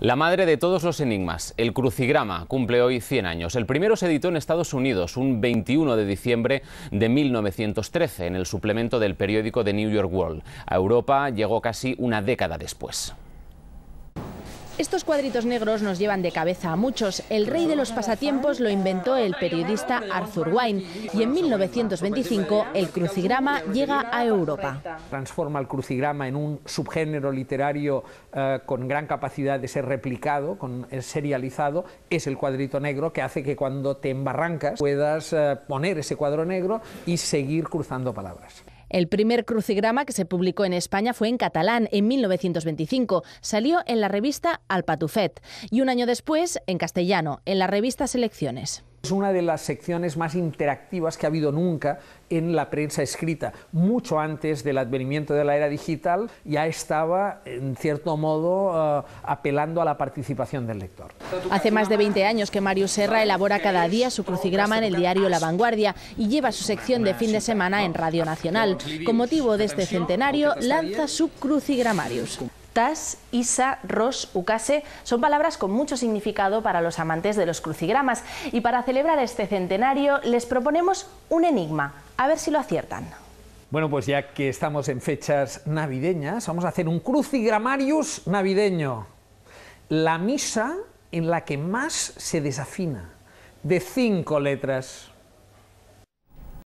La madre de todos los enigmas, el crucigrama, cumple hoy 100 años. El primero se editó en Estados Unidos un 21 de diciembre de 1913 en el suplemento del periódico The New York World. A Europa llegó casi una década después. Estos cuadritos negros nos llevan de cabeza a muchos. El rey de los pasatiempos lo inventó el periodista Arthur Wine y en 1925 el crucigrama llega a Europa. Transforma el crucigrama en un subgénero literario eh, con gran capacidad de ser replicado, con eh, serializado. Es el cuadrito negro que hace que cuando te embarrancas puedas eh, poner ese cuadro negro y seguir cruzando palabras. El primer crucigrama que se publicó en España fue en catalán en 1925. Salió en la revista Al Patufet y un año después en castellano, en la revista Selecciones. Es una de las secciones más interactivas que ha habido nunca en la prensa escrita. Mucho antes del advenimiento de la era digital ya estaba, en cierto modo, eh, apelando a la participación del lector. Hace más de 20 años que Mario Serra elabora cada día su crucigrama en el diario La Vanguardia y lleva su sección de fin de semana en Radio Nacional. Con motivo de este centenario, lanza su Crucigramarius. TAS, Isa, Ros, UCASE, son palabras con mucho significado para los amantes de los crucigramas y para celebrar este centenario les proponemos un enigma, a ver si lo aciertan. Bueno, pues ya que estamos en fechas navideñas, vamos a hacer un crucigramarius navideño. La misa en la que más se desafina, de cinco letras.